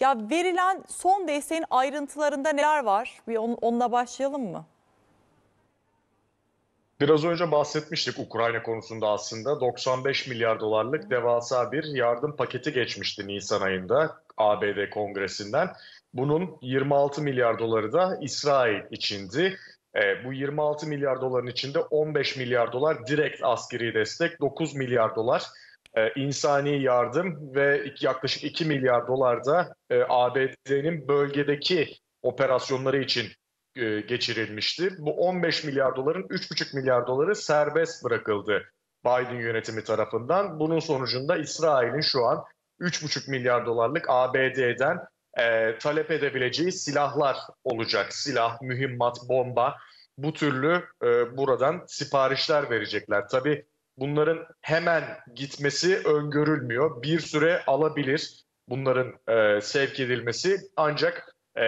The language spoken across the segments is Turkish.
Ya verilen son desteğin ayrıntılarında neler var? Bir on, onunla başlayalım mı? Biraz önce bahsetmiştik Ukrayna konusunda aslında 95 milyar dolarlık devasa bir yardım paketi geçmişti Nisan ayında ABD Kongresi'nden. Bunun 26 milyar doları da İsrail içindi. E, bu 26 milyar doların içinde 15 milyar dolar direkt askeri destek, 9 milyar dolar e, insani yardım ve yaklaşık 2 milyar dolar da e, ABD'nin bölgedeki operasyonları için e, geçirilmişti. Bu 15 milyar doların 3,5 milyar doları serbest bırakıldı Biden yönetimi tarafından. Bunun sonucunda İsrail'in şu an 3,5 milyar dolarlık ABD'den e, talep edebileceği silahlar olacak. Silah, mühimmat, bomba bu türlü e, buradan siparişler verecekler. Tabii bunların hemen gitmesi öngörülmüyor. Bir süre alabilir bunların e, sevk edilmesi ancak e,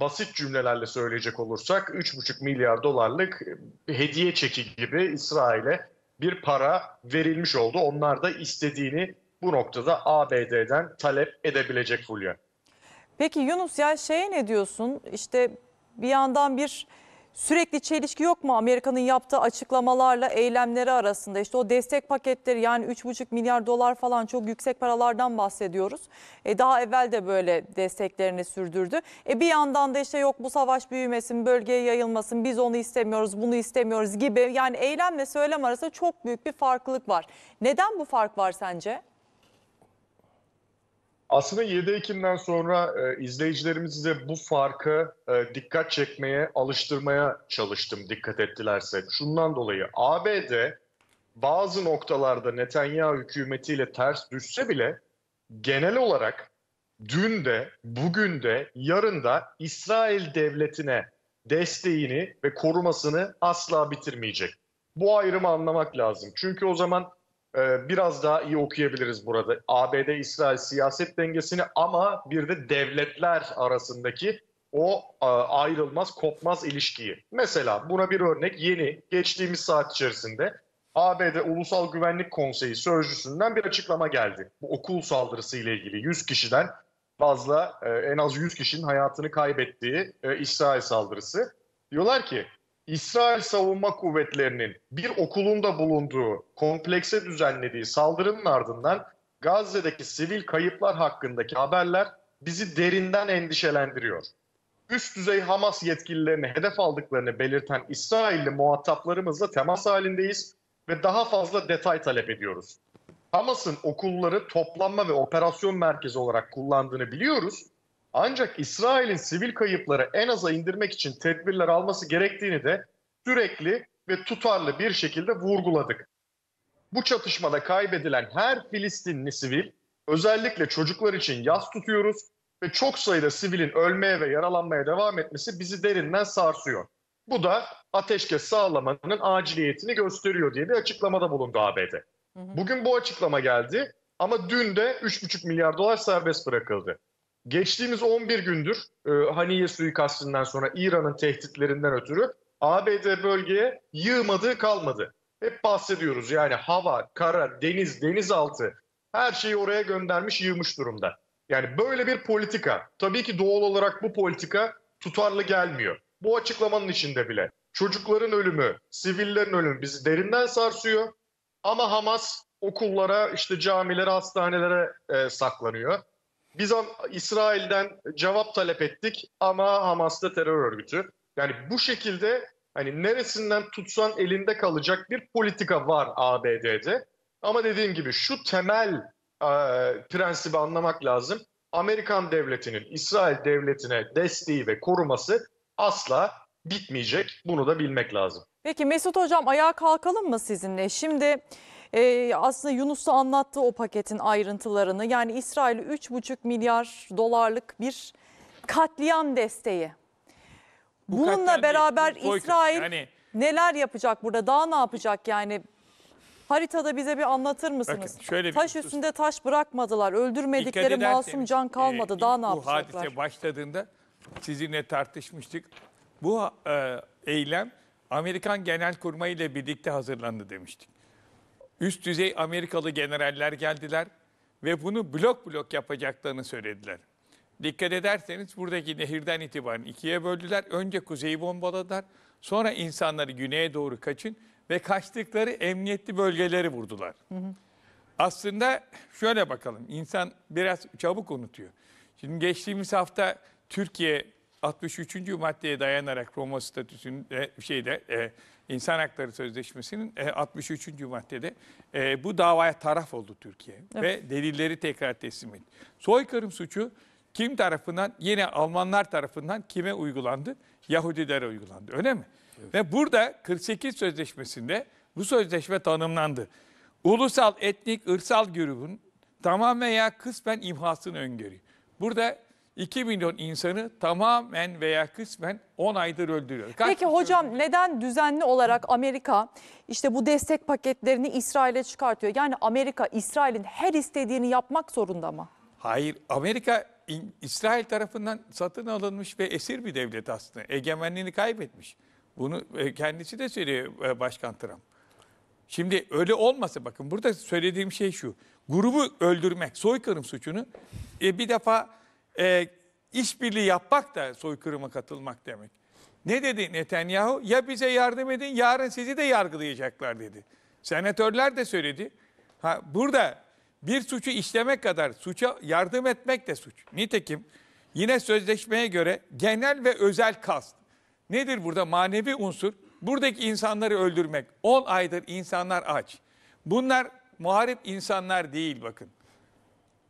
basit cümlelerle söyleyecek olursak 3,5 milyar dolarlık e, hediye çeki gibi İsrail'e bir para verilmiş oldu. Onlar da istediğini bu noktada ABD'den talep edebilecek Fulya. Peki Yunus ya şeye ne diyorsun? İşte bir yandan bir Sürekli çelişki yok mu Amerika'nın yaptığı açıklamalarla eylemleri arasında? İşte o destek paketleri yani 3,5 milyar dolar falan çok yüksek paralardan bahsediyoruz. E daha evvel de böyle desteklerini sürdürdü. E bir yandan da işte yok bu savaş büyümesin, bölgeye yayılmasın, biz onu istemiyoruz, bunu istemiyoruz gibi. Yani eylemle söylem arasında çok büyük bir farklılık var. Neden bu fark var sence? Aslında 7 Ekim'den sonra e, izleyicilerimizi de bu farkı e, dikkat çekmeye, alıştırmaya çalıştım dikkat ettilerse. Şundan dolayı ABD bazı noktalarda Netanyahu hükümetiyle ters düşse bile genel olarak dün de, bugün de, yarın da İsrail devletine desteğini ve korumasını asla bitirmeyecek. Bu ayrımı anlamak lazım. Çünkü o zaman ee, biraz daha iyi okuyabiliriz burada. ABD-İsrail siyaset dengesini ama bir de devletler arasındaki o e, ayrılmaz, kopmaz ilişkiyi. Mesela buna bir örnek yeni, geçtiğimiz saat içerisinde ABD Ulusal Güvenlik Konseyi sözcüsünden bir açıklama geldi. Bu okul saldırısı ile ilgili 100 kişiden fazla e, en az 100 kişinin hayatını kaybettiği e, İsrail saldırısı. Diyorlar ki İsrail Savunma Kuvvetleri'nin bir okulunda bulunduğu komplekse düzenlediği saldırının ardından Gazze'deki sivil kayıplar hakkındaki haberler bizi derinden endişelendiriyor. Üst düzey Hamas yetkililerini hedef aldıklarını belirten İsrailli muhataplarımızla temas halindeyiz ve daha fazla detay talep ediyoruz. Hamas'ın okulları toplanma ve operasyon merkezi olarak kullandığını biliyoruz ancak İsrail'in sivil kayıpları en aza indirmek için tedbirler alması gerektiğini de sürekli ve tutarlı bir şekilde vurguladık. Bu çatışmada kaybedilen her Filistinli sivil, özellikle çocuklar için yas tutuyoruz ve çok sayıda sivilin ölmeye ve yaralanmaya devam etmesi bizi derinden sarsıyor. Bu da ateşkes sağlamanın aciliyetini gösteriyor diye bir açıklamada bulundu ABD. Bugün bu açıklama geldi ama dün de 3,5 milyar dolar serbest bırakıldı. Geçtiğimiz 11 gündür e, Haniye suikastından sonra İran'ın tehditlerinden ötürü ABD bölgeye yığmadığı kalmadı. Hep bahsediyoruz yani hava, kara, deniz, denizaltı her şeyi oraya göndermiş yığmış durumda. Yani böyle bir politika. Tabii ki doğal olarak bu politika tutarlı gelmiyor. Bu açıklamanın içinde bile. Çocukların ölümü, sivillerin ölümü bizi derinden sarsıyor. Ama Hamas okullara, işte camilere, hastanelere e, saklanıyor. Biz İsrail'den cevap talep ettik ama Hamas da terör örgütü. Yani bu şekilde hani neresinden tutsan elinde kalacak bir politika var ABD'de. Ama dediğim gibi şu temel e, prensibi anlamak lazım. Amerikan devletinin İsrail devletine desteği ve koruması asla bitmeyecek. Bunu da bilmek lazım. Peki Mesut Hocam ayağa kalkalım mı sizinle? Şimdi e, aslında Yunus'u anlattı o paketin ayrıntılarını. Yani İsrail 3,5 milyar dolarlık bir katliam desteği. Bu Bununla katliam beraber değil, bu İsrail Yani- neler yapacak burada? Daha ne yapacak yani? Haritada bize bir anlatır mısınız? Bakın, şöyle bir taş husus. üstünde taş bırakmadılar. Öldürmedikleri ederseniz, masum can kalmadı. e, Daha ilk ne Bu yapacaklar? hadise başladığında sizinle tartışmıştık. Bu e, eylem Amerikan genel Genelkurmay ile birlikte hazırlandı demiştik. Üst düzey Amerikalı generaller geldiler ve bunu blok blok yapacaklarını söylediler. Dikkat ederseniz buradaki nehirden itibaren ikiye böldüler. Önce kuzeyi bombaladılar. Sonra insanları güneye doğru kaçın ve kaçtıkları emniyetli bölgeleri vurdular. Hı hı. Aslında şöyle bakalım. insan biraz çabuk unutuyor. Şimdi geçtiğimiz hafta Türkiye 63. maddeye dayanarak Roma statüsünde şeyde e, İnsan Hakları Sözleşmesi'nin e, 63. maddede e, bu davaya taraf oldu Türkiye evet. ve delilleri tekrar teslim etti. Soykırım suçu kim tarafından? Yine Almanlar tarafından kime uygulandı? Yahudilere uygulandı. Öyle mi? Evet. Ve burada 48 sözleşmesinde bu sözleşme tanımlandı. Ulusal, etnik, ırsal grubun tamamen veya kısmen imhasını öngörüyor. Burada 2 milyon insanı tamamen veya kısmen 10 aydır öldürüyor. Kaç Peki hocam öldürüyor? neden düzenli olarak Amerika işte bu destek paketlerini İsrail'e çıkartıyor? Yani Amerika İsrail'in her istediğini yapmak zorunda mı? Hayır Amerika İsrail tarafından satın alınmış ve esir bir devlet aslında. Egemenliğini kaybetmiş. Bunu e, kendisi de söylüyor e, Başkan Trump. Şimdi öyle olmasa bakın burada söylediğim şey şu. Grubu öldürmek soykırım suçunu e, bir defa e, işbirliği yapmak da soykırıma katılmak demek. Ne dedi Netanyahu? Ya bize yardım edin yarın sizi de yargılayacaklar dedi. Senatörler de söyledi. Ha, burada bir suçu işlemek kadar suça yardım etmek de suç. Nitekim yine sözleşmeye göre genel ve özel kast. Nedir burada manevi unsur? Buradaki insanları öldürmek. 10 aydır insanlar aç. Bunlar muharip insanlar değil bakın.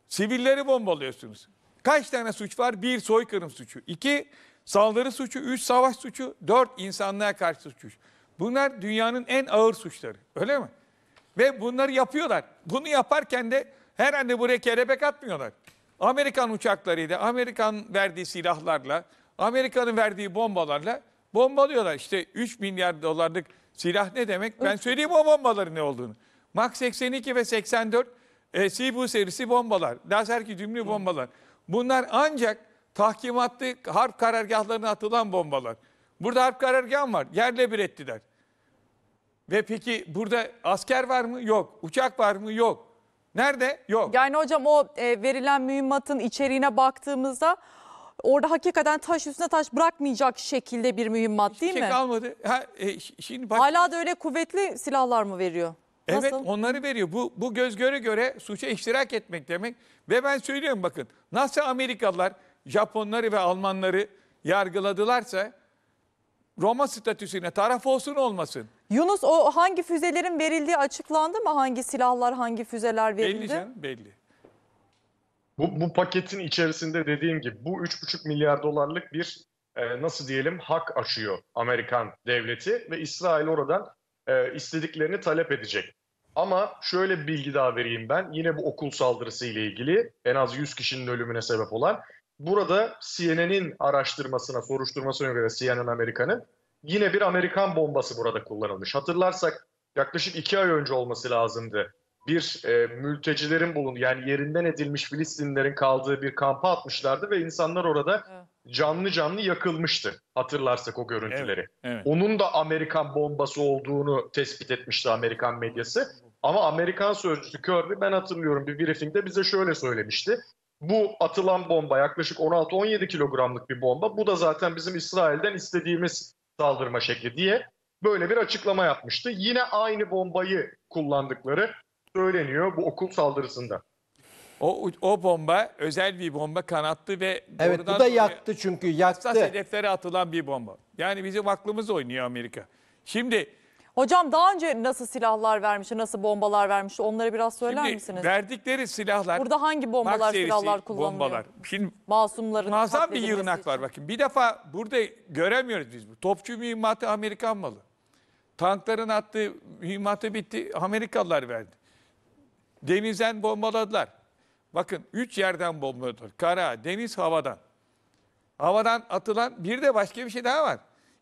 Sivilleri bombalıyorsunuz. Kaç tane suç var? Bir soykırım suçu, iki saldırı suçu, üç savaş suçu, dört insanlığa karşı suçu. Bunlar dünyanın en ağır suçları öyle mi? Ve bunları yapıyorlar. Bunu yaparken de herhalde buraya kelebek atmıyorlar. Amerikan uçaklarıyla, Amerikan verdiği silahlarla, Amerika'nın verdiği bombalarla bombalıyorlar. İşte 3 milyar dolarlık silah ne demek? Ben söyleyeyim o bombaların ne olduğunu. Max 82 ve 84 e, Sibu serisi bombalar, lazer güdümlü bombalar. Bunlar ancak tahkimatlı harp karargahlarına atılan bombalar. Burada harp karargahı var. Yerle bir ettiler. Ve peki burada asker var mı? Yok. Uçak var mı? Yok. Nerede? Yok. Yani hocam o e, verilen mühimmatın içeriğine baktığımızda orada hakikaten taş üstüne taş bırakmayacak şekilde bir mühimmat Hiç değil şey mi? kalmadı. Ha, e, şimdi bak, Hala da öyle kuvvetli silahlar mı veriyor? Evet Nasıl? onları veriyor. Bu, bu göz göre göre suça iştirak etmek demek. Ve ben söylüyorum bakın nasıl Amerikalılar Japonları ve Almanları yargıladılarsa Roma statüsüne taraf olsun olmasın. Yunus o hangi füzelerin verildiği açıklandı mı? Hangi silahlar, hangi füzeler verildi? Belli canım belli. Bu, bu paketin içerisinde dediğim gibi bu 3,5 milyar dolarlık bir e, nasıl diyelim hak açıyor Amerikan devleti ve İsrail oradan e, istediklerini talep edecek. Ama şöyle bir bilgi daha vereyim ben. Yine bu okul saldırısı ile ilgili en az 100 kişinin ölümüne sebep olan. Burada CNN'in araştırmasına, soruşturmasına göre CNN Amerika'nın yine bir Amerikan bombası burada kullanılmış. Hatırlarsak yaklaşık iki ay önce olması lazımdı. Bir e, mültecilerin bulunduğu yani yerinden edilmiş Filistinlerin kaldığı bir kampa atmışlardı ve insanlar orada canlı canlı yakılmıştı hatırlarsak o görüntüleri. Evet, evet. Onun da Amerikan bombası olduğunu tespit etmişti Amerikan medyası. Ama Amerikan sözcüsü Kirby ben hatırlıyorum bir briefingde bize şöyle söylemişti. Bu atılan bomba yaklaşık 16-17 kilogramlık bir bomba. Bu da zaten bizim İsrail'den istediğimiz saldırma şekli diye böyle bir açıklama yapmıştı. Yine aynı bombayı kullandıkları söyleniyor bu okul saldırısında. O, o bomba özel bir bomba kanattı ve Evet bu da yaktı çünkü Hassas yaktı. hedeflere atılan bir bomba. Yani bizim aklımız oynuyor Amerika. Şimdi Hocam daha önce nasıl silahlar vermiş, nasıl bombalar vermiş, onları biraz söyler Şimdi misiniz? verdikleri silahlar Burada hangi bombalar, serisi silahlar kullanılıyor? Bombalar. Şimdi Masumların muazzam bir yığınak var bakın. Bir defa burada göremiyoruz biz. bu. Topçu mühimmatı Amerikan malı. Tankların attığı mühimmatı bitti Amerikalılar verdi. Denizden bombaladılar. Bakın üç yerden bomba atılır. Kara, deniz, havadan. Havadan atılan bir de başka bir şey daha var.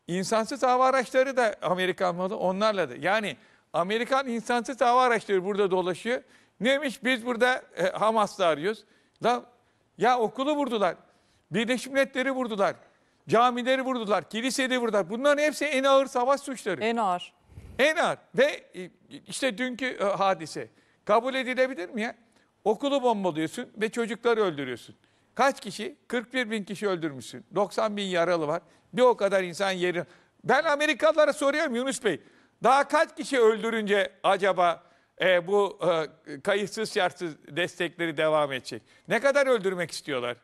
İnsansız hava araçları da Amerikan malı onlarla da. Yani Amerikan insansız hava araçları burada dolaşıyor. Neymiş biz burada e, Hamas'la arıyoruz. Lan, ya okulu vurdular. Birleşmiş Milletleri vurdular. Camileri vurdular. Kiliseleri vurdular. Bunların hepsi en ağır savaş suçları. En ağır. En ağır. Ve e, işte dünkü e, hadise. Kabul edilebilir mi ya? Okulu bombalıyorsun ve çocukları öldürüyorsun. Kaç kişi? 41 bin kişi öldürmüşsün. 90 bin yaralı var. Bir o kadar insan yeri. Ben Amerikalılara soruyorum Yunus Bey. Daha kaç kişi öldürünce acaba e, bu e, kayıtsız şartsız destekleri devam edecek? Ne kadar öldürmek istiyorlar?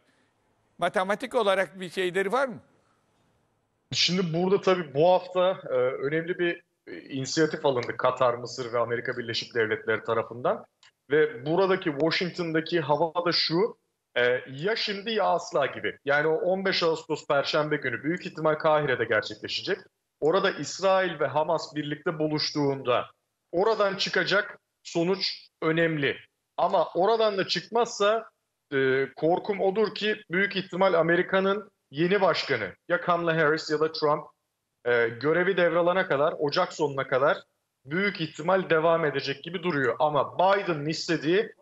Matematik olarak bir şeyleri var mı? Şimdi burada tabii bu hafta e, önemli bir e, inisiyatif alındı Katar, Mısır ve Amerika Birleşik Devletleri tarafından. Ve buradaki Washington'daki hava da şu. E, ya şimdi ya asla gibi. Yani o 15 Ağustos Perşembe günü büyük ihtimal Kahire'de gerçekleşecek. Orada İsrail ve Hamas birlikte buluştuğunda oradan çıkacak sonuç önemli. Ama oradan da çıkmazsa e, korkum odur ki büyük ihtimal Amerika'nın yeni başkanı ya Kamala Harris ya da Trump e, görevi devralana kadar, Ocak sonuna kadar büyük ihtimal devam edecek gibi duruyor. Ama Biden'ın istediği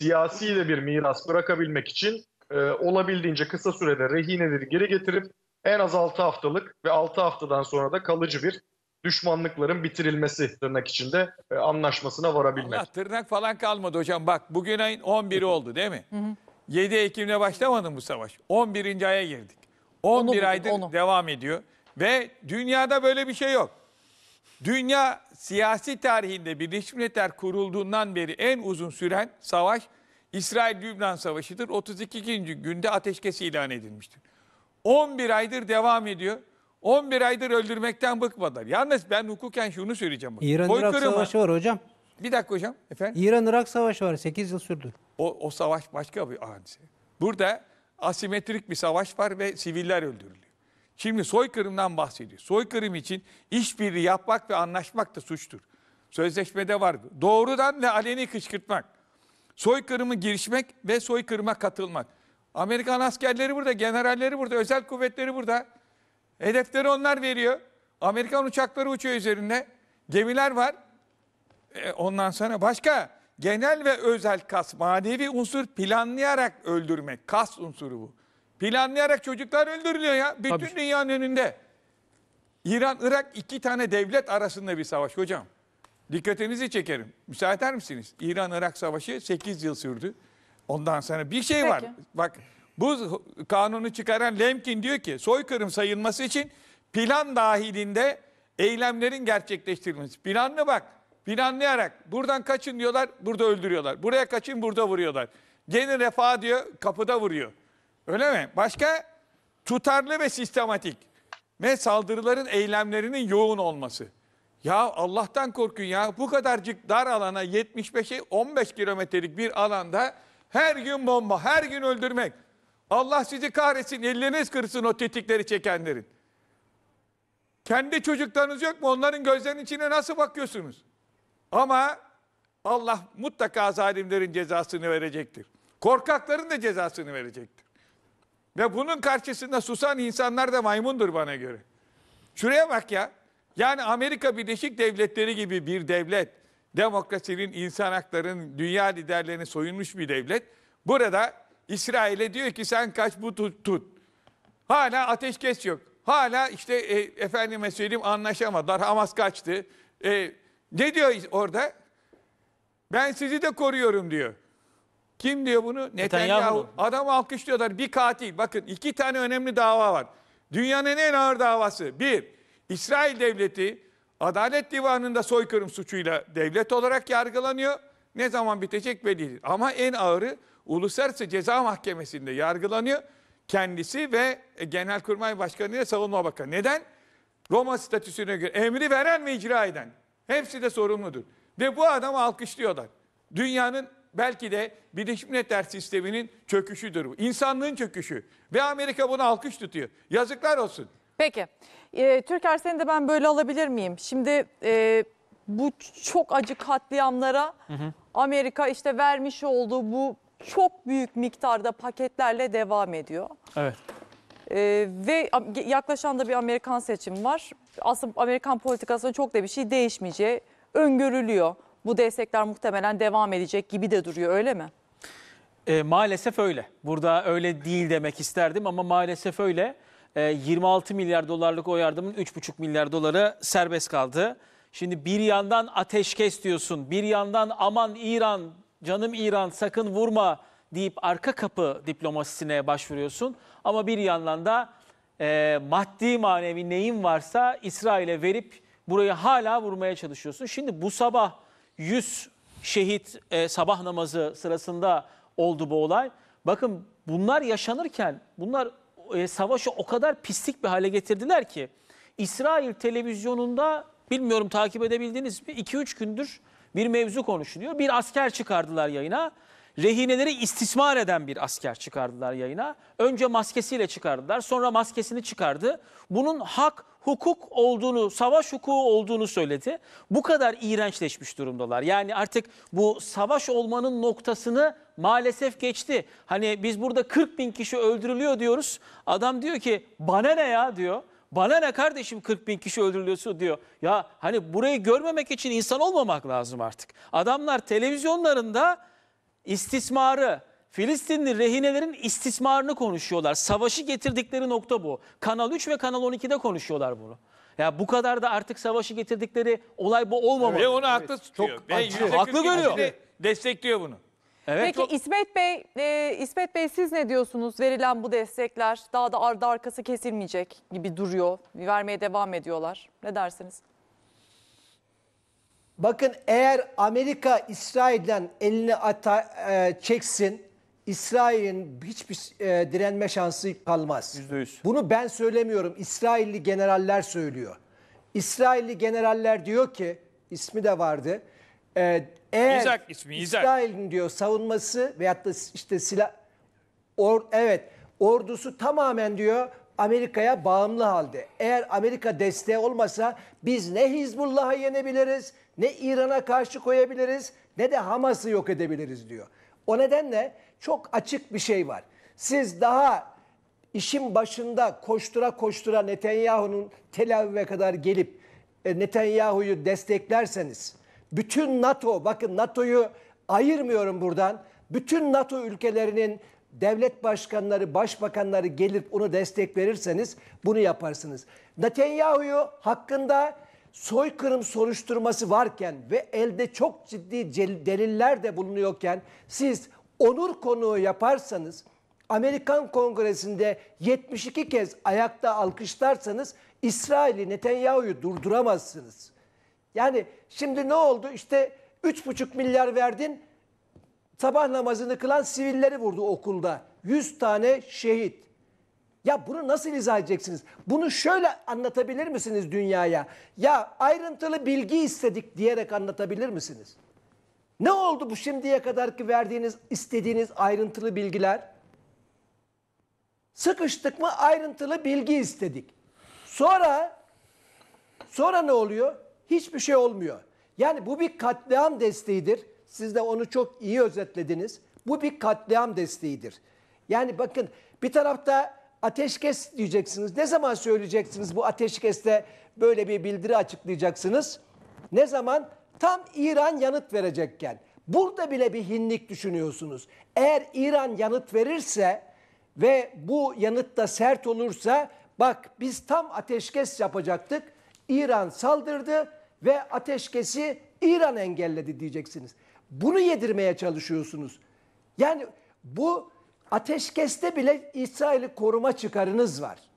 siyasi de bir miras bırakabilmek için e, olabildiğince kısa sürede rehineleri geri getirip en az 6 haftalık ve 6 haftadan sonra da kalıcı bir düşmanlıkların bitirilmesi tırnak içinde e, anlaşmasına varabilmek. Allah, tırnak falan kalmadı hocam. Bak bugün ayın 11'i oldu değil mi? Hı hı. 7 Ekim'de başlamadı bu savaş? 11. aya girdik. 11 onu, aydır devam ediyor. Ve dünyada böyle bir şey yok. Dünya siyasi tarihinde Birleşmiş Milletler kurulduğundan beri en uzun süren savaş İsrail-Lübnan Savaşı'dır. 32. günde ateşkes ilan edilmiştir. 11 aydır devam ediyor. 11 aydır öldürmekten bıkmadılar. Yalnız ben hukuken şunu söyleyeceğim. İran-Irak savaşı var hocam. Bir dakika hocam. Efendim? İran-Irak savaşı var. 8 yıl sürdü. O, o savaş başka bir hadise. Burada asimetrik bir savaş var ve siviller öldürülüyor. Şimdi soykırımdan bahsediyor. Soykırım için işbirliği yapmak ve anlaşmak da suçtur. Sözleşmede var. Doğrudan ve aleni kışkırtmak. Soykırımı girişmek ve soykırıma katılmak. Amerikan askerleri burada, generalleri burada, özel kuvvetleri burada. Hedefleri onlar veriyor. Amerikan uçakları uçuyor üzerinde. Gemiler var. E, ondan sonra başka genel ve özel kas, manevi unsur planlayarak öldürmek. Kas unsuru bu. Planlayarak çocuklar öldürülüyor ya. Bütün Tabii. dünyanın önünde. İran, Irak iki tane devlet arasında bir savaş hocam. Dikkatinizi çekerim. Müsaade eder misiniz? İran-Irak savaşı 8 yıl sürdü. Ondan sonra bir şey Peki. var. Bak bu kanunu çıkaran Lemkin diyor ki soykırım sayılması için plan dahilinde eylemlerin gerçekleştirilmesi. Planlı bak. Planlayarak buradan kaçın diyorlar, burada öldürüyorlar. Buraya kaçın, burada vuruyorlar. Gene refah diyor, kapıda vuruyor. Öyle mi? Başka? Tutarlı ve sistematik. Ve saldırıların eylemlerinin yoğun olması. Ya Allah'tan korkun ya. Bu kadarcık dar alana 75'e 15 kilometrelik bir alanda her gün bomba, her gün öldürmek. Allah sizi kahretsin, elleriniz kırsın o tetikleri çekenlerin. Kendi çocuklarınız yok mu? Onların gözlerinin içine nasıl bakıyorsunuz? Ama Allah mutlaka zalimlerin cezasını verecektir. Korkakların da cezasını verecektir. Ve bunun karşısında susan insanlar da maymundur bana göre. Şuraya bak ya. Yani Amerika Birleşik Devletleri gibi bir devlet, demokrasinin, insan haklarının, dünya liderlerine soyunmuş bir devlet. Burada İsrail'e diyor ki sen kaç bu tut. tut. Hala ateşkes yok. Hala işte e, efendime söyleyeyim anlaşamadılar. Hamas kaçtı. E, ne diyor orada? Ben sizi de koruyorum diyor. Kim diyor bunu? Netanyahu. Netanyahu. Adam alkışlıyorlar. Bir katil. Bakın iki tane önemli dava var. Dünyanın en ağır davası. Bir, İsrail devleti Adalet Divanı'nda soykırım suçuyla devlet olarak yargılanıyor. Ne zaman bitecek belli değil. Ama en ağırı Uluslararası Ceza Mahkemesi'nde yargılanıyor. Kendisi ve Genelkurmay Başkanı ile Savunma Bakanı. Neden? Roma statüsüne göre emri veren ve icra eden. Hepsi de sorumludur. Ve bu adamı alkışlıyorlar. Dünyanın belki de Birleşmiş Milletler sisteminin çöküşüdür bu. İnsanlığın çöküşü. Ve Amerika bunu alkış tutuyor. Yazıklar olsun. Peki. E, ee, Türker seni de ben böyle alabilir miyim? Şimdi e, bu çok acı katliamlara hı hı. Amerika işte vermiş olduğu bu çok büyük miktarda paketlerle devam ediyor. Evet. Ee, ve yaklaşan da bir Amerikan seçim var. Aslında Amerikan politikasında çok da bir şey değişmeyeceği öngörülüyor. Bu destekler muhtemelen devam edecek gibi de duruyor öyle mi? E, maalesef öyle. Burada öyle değil demek isterdim ama maalesef öyle. E, 26 milyar dolarlık o yardımın 3,5 milyar doları serbest kaldı. Şimdi bir yandan ateşkes diyorsun, bir yandan aman İran, canım İran sakın vurma deyip arka kapı diplomasisine başvuruyorsun. Ama bir yandan da e, maddi manevi neyin varsa İsrail'e verip burayı hala vurmaya çalışıyorsun. Şimdi bu sabah 100 şehit e, sabah namazı sırasında oldu bu olay. Bakın bunlar yaşanırken bunlar e, savaşı o kadar pislik bir hale getirdiler ki İsrail televizyonunda bilmiyorum takip edebildiniz mi 2-3 gündür bir mevzu konuşuluyor. Bir asker çıkardılar yayına. Rehineleri istismar eden bir asker çıkardılar yayına. Önce maskesiyle çıkardılar sonra maskesini çıkardı. Bunun hak hukuk olduğunu, savaş hukuku olduğunu söyledi. Bu kadar iğrençleşmiş durumdalar. Yani artık bu savaş olmanın noktasını maalesef geçti. Hani biz burada 40 bin kişi öldürülüyor diyoruz. Adam diyor ki bana ne ya diyor. Bana ne kardeşim 40 bin kişi öldürülüyorsa diyor. Ya hani burayı görmemek için insan olmamak lazım artık. Adamlar televizyonlarında istismarı, Filistinli rehinelerin istismarını konuşuyorlar. Savaşı getirdikleri nokta bu. Kanal 3 ve Kanal 12'de konuşuyorlar bunu. Ya bu kadar da artık savaşı getirdikleri olay bu olmamalı. Ve onu haklı tutuyor. Çok Ve haklı. Haklı görüyor. Destekliyor bunu. Evet. Peki İsmet Bey, e, İsmet Bey siz ne diyorsunuz? Verilen bu destekler daha da ardı arkası kesilmeyecek gibi duruyor. Vermeye devam ediyorlar. Ne dersiniz? Bakın eğer Amerika İsrail'den elini ata, e, çeksin İsrail'in hiçbir e, direnme şansı kalmaz. %100. Bunu ben söylemiyorum. İsrailli generaller söylüyor. İsrailli generaller diyor ki ismi de vardı. E, eğer İzak ismi İzak. İsrail'in diyor savunması veyahut da işte silah or, evet ordusu tamamen diyor Amerika'ya bağımlı halde. Eğer Amerika desteği olmasa biz ne Hizbullah'ı yenebiliriz, ne İran'a karşı koyabiliriz, ne de Hamas'ı yok edebiliriz diyor. O nedenle çok açık bir şey var. Siz daha işin başında koştura koştura Netanyahu'nun Tel Aviv'e kadar gelip e, Netanyahu'yu desteklerseniz bütün NATO bakın NATO'yu ayırmıyorum buradan. Bütün NATO ülkelerinin devlet başkanları, başbakanları gelip onu destek verirseniz bunu yaparsınız. Netanyahu'yu hakkında soykırım soruşturması varken ve elde çok ciddi deliller de bulunuyorken siz onur konuğu yaparsanız, Amerikan Kongresi'nde 72 kez ayakta alkışlarsanız İsrail'i Netanyahu'yu durduramazsınız. Yani şimdi ne oldu? İşte 3,5 milyar verdin, sabah namazını kılan sivilleri vurdu okulda. 100 tane şehit. Ya bunu nasıl izah edeceksiniz? Bunu şöyle anlatabilir misiniz dünyaya? Ya ayrıntılı bilgi istedik diyerek anlatabilir misiniz? Ne oldu bu şimdiye kadarki verdiğiniz, istediğiniz ayrıntılı bilgiler? Sıkıştık mı ayrıntılı bilgi istedik. Sonra sonra ne oluyor? Hiçbir şey olmuyor. Yani bu bir katliam desteğidir. Siz de onu çok iyi özetlediniz. Bu bir katliam desteğidir. Yani bakın bir tarafta ateşkes diyeceksiniz. Ne zaman söyleyeceksiniz bu ateşkeste böyle bir bildiri açıklayacaksınız? Ne zaman? Tam İran yanıt verecekken burada bile bir hinlik düşünüyorsunuz. Eğer İran yanıt verirse ve bu yanıt da sert olursa bak biz tam ateşkes yapacaktık. İran saldırdı ve ateşkesi İran engelledi diyeceksiniz. Bunu yedirmeye çalışıyorsunuz. Yani bu ateşkeste bile İsrail'i koruma çıkarınız var.